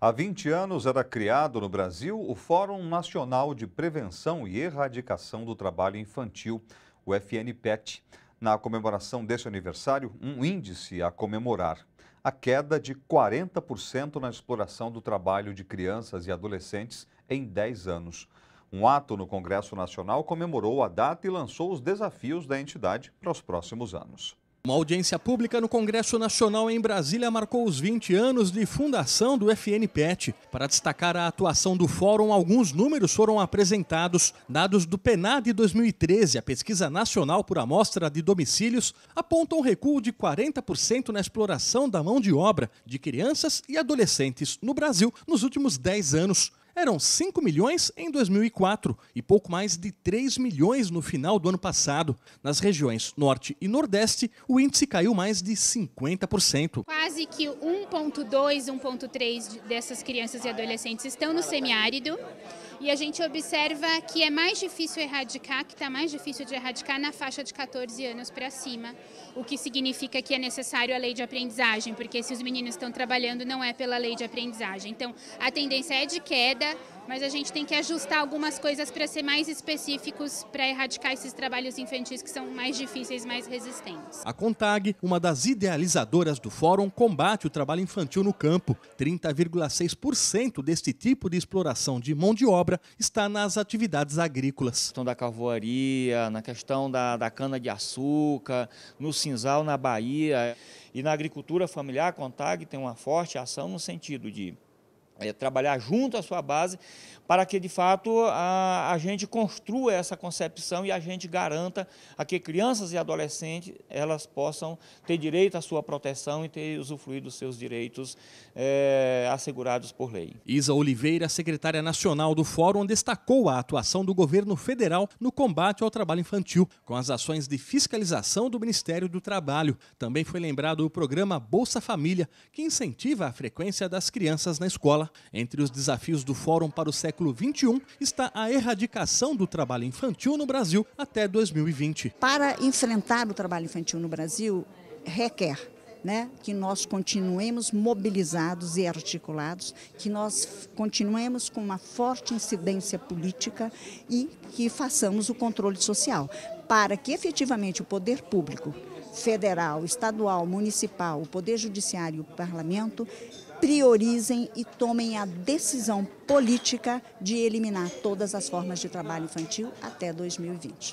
Há 20 anos era criado no Brasil o Fórum Nacional de Prevenção e Erradicação do Trabalho Infantil, o FNPET. Na comemoração deste aniversário, um índice a comemorar: a queda de 40% na exploração do trabalho de crianças e adolescentes em 10 anos. Um ato no Congresso Nacional comemorou a data e lançou os desafios da entidade para os próximos anos. Uma audiência pública no Congresso Nacional em Brasília marcou os 20 anos de fundação do FNPET. Para destacar a atuação do fórum, alguns números foram apresentados. Dados do PNAD 2013, a Pesquisa Nacional por Amostra de Domicílios, apontam um recuo de 40% na exploração da mão de obra de crianças e adolescentes no Brasil nos últimos 10 anos eram 5 milhões em 2004 e pouco mais de 3 milhões no final do ano passado. Nas regiões Norte e Nordeste, o índice caiu mais de 50%. Quase que 1,2, 1,3 dessas crianças e adolescentes estão no semiárido. E a gente observa que é mais difícil erradicar, que está mais difícil de erradicar na faixa de 14 anos para cima, o que significa que é necessário a lei de aprendizagem, porque se os meninos estão trabalhando, não é pela lei de aprendizagem. Então, a tendência é de queda, mas a gente tem que ajustar algumas coisas para ser mais específicos para erradicar esses trabalhos infantis que são mais difíceis, mais resistentes. A Contag, uma das idealizadoras do fórum, combate o trabalho infantil no campo. 30,6% deste tipo de exploração de mão de obra está nas atividades agrícolas. Na questão da carvoaria, na questão da, da cana-de-açúcar, no cinzal na Bahia. E na agricultura familiar, a Contag tem uma forte ação no sentido de é, trabalhar junto à sua base, para que de fato a, a gente construa essa concepção e a gente garanta a que crianças e adolescentes elas possam ter direito à sua proteção e ter usufruído dos seus direitos é, assegurados por lei. Isa Oliveira, secretária nacional do Fórum, destacou a atuação do governo federal no combate ao trabalho infantil, com as ações de fiscalização do Ministério do Trabalho. Também foi lembrado o programa Bolsa Família, que incentiva a frequência das crianças na escola entre os desafios do Fórum para o século XXI está a erradicação do trabalho infantil no Brasil até 2020. Para enfrentar o trabalho infantil no Brasil, requer né, que nós continuemos mobilizados e articulados, que nós continuemos com uma forte incidência política e que façamos o controle social, para que efetivamente o poder público, federal, estadual, municipal, o poder judiciário e o parlamento priorizem e tomem a decisão política de eliminar todas as formas de trabalho infantil até 2020.